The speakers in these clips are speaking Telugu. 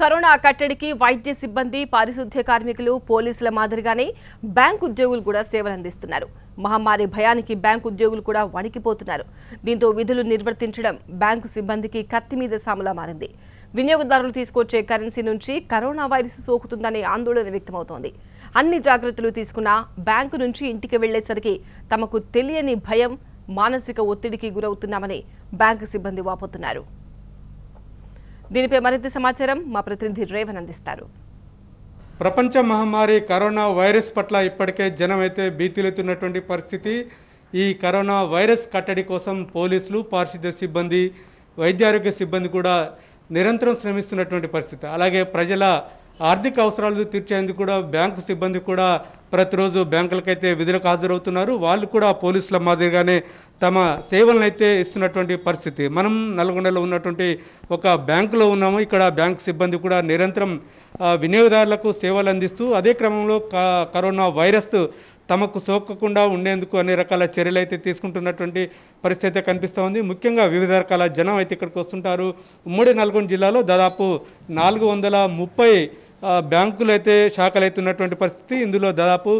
కరోనా కట్టడికి వైద్య సిబ్బంది పారిశుద్ధ్య కార్మికులు పోలీసుల మాదిరిగానే బ్యాంక్ ఉద్యోగులు కూడా సేవలు అందిస్తున్నారు మహమ్మారి భయానికి బ్యాంకు ఉద్యోగులు కూడా వణికిపోతున్నారు దీంతో విధులు నిర్వర్తించడం బ్యాంకు సిబ్బందికి కత్తి మీద సాములా మారింది వినియోగదారులు తీసుకొచ్చే కరెన్సీ నుంచి కరోనా వైరస్ సోకుతుందనే ఆందోళన వ్యక్తమవుతోంది అన్ని జాగ్రత్తలు తీసుకున్నా బ్యాంకు నుంచి ఇంటికి వెళ్లేసరికి తమకు తెలియని భయం మానసిక ఒత్తిడికి గురవుతున్నామని బ్యాంకు సిబ్బంది వాపోతున్నారు దీనిపై మరింత సమాచారం మా ప్రతినిధి రేవన్ అందిస్తారు ప్రపంచ మహమ్మారి కరోనా వైరస్ పట్ల ఇప్పటికే జనం అయితే భీతులెత్తున్నటువంటి పరిస్థితి ఈ కరోనా వైరస్ కట్టడి కోసం పోలీసులు పారిశుద్ధ్య సిబ్బంది వైద్యారోగ్య సిబ్బంది కూడా నిరంతరం శ్రమిస్తున్నటువంటి పరిస్థితి అలాగే ప్రజల ఆర్థిక అవసరాలు తీర్చేందుకు కూడా బ్యాంకు సిబ్బంది కూడా ప్రతిరోజు బ్యాంకులకైతే విధులకు హాజరవుతున్నారు వాళ్ళు కూడా పోలీసుల మాదిరిగానే తమ సేవలను అయితే ఇస్తున్నటువంటి పరిస్థితి మనం నల్గొండలో ఉన్నటువంటి ఒక బ్యాంకులో ఉన్నాము ఇక్కడ బ్యాంక్ సిబ్బంది కూడా నిరంతరం వినియోగదారులకు సేవలు అందిస్తూ అదే క్రమంలో కరోనా వైరస్ తమకు సోకకుండా ఉండేందుకు అన్ని రకాల చర్యలు అయితే తీసుకుంటున్నటువంటి పరిస్థితి కనిపిస్తూ ఉంది ముఖ్యంగా వివిధ రకాల జనం అయితే ఇక్కడికి వస్తుంటారు ఉమ్మడి నల్గొండ జిల్లాలో దాదాపు నాలుగు వందల ముప్పై బ్యాంకులు అయితే శాఖలు అయితే ఉన్నటువంటి పరిస్థితి ఇందులో దాదాపు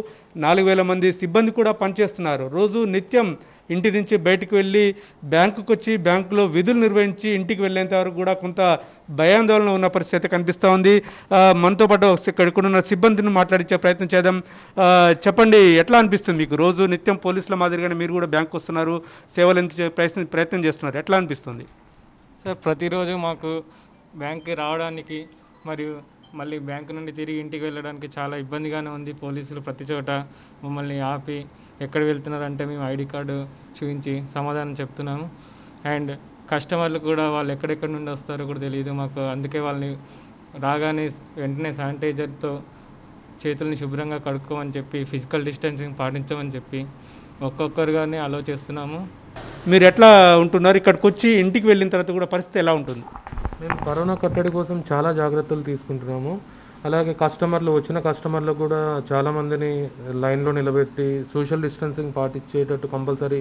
నాలుగు వేల మంది సిబ్బంది కూడా పనిచేస్తున్నారు రోజు నిత్యం ఇంటి నుంచి బయటకు వెళ్ళి బ్యాంకుకు వచ్చి బ్యాంకులో విధులు నిర్వహించి ఇంటికి వెళ్ళేంత వరకు కూడా కొంత భయాందోళన ఉన్న పరిస్థితి కనిపిస్తూ ఉంది మనతో పాటు ఉన్న సిబ్బందిని మాట్లాడించే ప్రయత్నం చేద్దాం చెప్పండి ఎట్లా అనిపిస్తుంది మీకు రోజు నిత్యం పోలీసుల మాదిరిగానే మీరు కూడా బ్యాంకు వస్తున్నారు సేవలు అందించే ప్రయత్నం ప్రయత్నం చేస్తున్నారు ఎట్లా అనిపిస్తుంది సార్ ప్రతిరోజు మాకు బ్యాంక్కి రావడానికి మరియు మళ్ళీ బ్యాంకు నుండి తిరిగి ఇంటికి వెళ్ళడానికి చాలా ఇబ్బందిగానే ఉంది పోలీసులు ప్రతి చోట మమ్మల్ని ఆపి ఎక్కడ వెళ్తున్నారంటే మేము ఐడి కార్డు చూపించి సమాధానం చెప్తున్నాము అండ్ కస్టమర్లు కూడా వాళ్ళు ఎక్కడెక్కడ నుండి వస్తారో కూడా తెలియదు మాకు అందుకే వాళ్ళని రాగానే వెంటనే శానిటైజర్తో చేతుల్ని శుభ్రంగా కడుక్కోమని చెప్పి ఫిజికల్ డిస్టెన్సింగ్ పాటించమని చెప్పి ఒక్కొక్కరుగానే అలో చేస్తున్నాము మీరు ఎట్లా ఉంటున్నారు ఇక్కడికి వచ్చి ఇంటికి వెళ్ళిన తర్వాత కూడా పరిస్థితి ఎలా ఉంటుంది మేము కరోనా కట్టడి కోసం చాలా జాగ్రత్తలు తీసుకుంటున్నాము అలాగే కస్టమర్లు వచ్చిన కస్టమర్లు కూడా చాలామందిని లైన్లో నిలబెట్టి సోషల్ డిస్టెన్సింగ్ పాటించేటట్టు కంపల్సరీ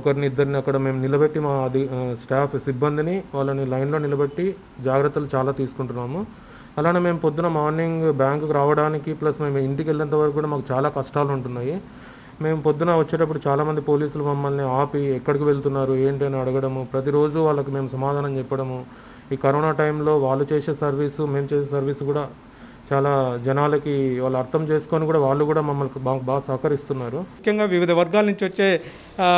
ఒకరిని ఇద్దరిని అక్కడ మేము నిలబెట్టి మా అది స్టాఫ్ సిబ్బందిని వాళ్ళని లైన్లో నిలబెట్టి జాగ్రత్తలు చాలా తీసుకుంటున్నాము అలానే మేము పొద్దున మార్నింగ్ బ్యాంకుకు రావడానికి ప్లస్ మేము ఇంటికి వెళ్ళేంత వరకు కూడా మాకు చాలా కష్టాలు ఉంటున్నాయి మేము పొద్దున వచ్చేటప్పుడు చాలామంది పోలీసులు మమ్మల్ని ఆపి ఎక్కడికి వెళ్తున్నారు ఏంటి అని అడగడము ప్రతిరోజు వాళ్ళకి మేము సమాధానం చెప్పడము ఈ కరోనా టైంలో వాళ్ళు చేసే సర్వీసు మేము చేసే సర్వీస్ కూడా చాలా జనాలకి వాళ్ళు అర్థం చేసుకొని కూడా వాళ్ళు కూడా మమ్మల్ని బాగా సహకరిస్తున్నారు ముఖ్యంగా వివిధ వర్గాల నుంచి వచ్చే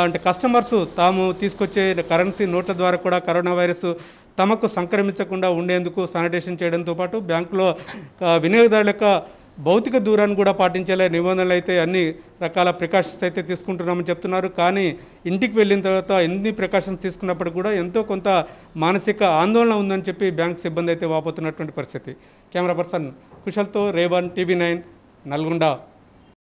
అంటే కస్టమర్స్ తాము తీసుకొచ్చే కరెన్సీ నోట్ల ద్వారా కూడా కరోనా వైరస్ తమకు సంక్రమించకుండా ఉండేందుకు శానిటేషన్ చేయడంతో పాటు బ్యాంకులో వినియోగదారుల యొక్క భౌతిక దూరాన్ని కూడా పాటించేలా నిబంధనలు అయితే అన్ని రకాల ప్రికాషన్స్ అయితే తీసుకుంటున్నామని చెప్తున్నారు కానీ ఇంటికి వెళ్ళిన తర్వాత ఎన్ని ప్రికాషన్స్ తీసుకున్నప్పుడు కూడా ఎంతో కొంత మానసిక ఆందోళన ఉందని చెప్పి బ్యాంక్ సిబ్బంది అయితే వాపోతున్నటువంటి పరిస్థితి కెమెరా పర్సన్ కుశల్తో రేవన్ టీవీ నైన్ నల్గొండ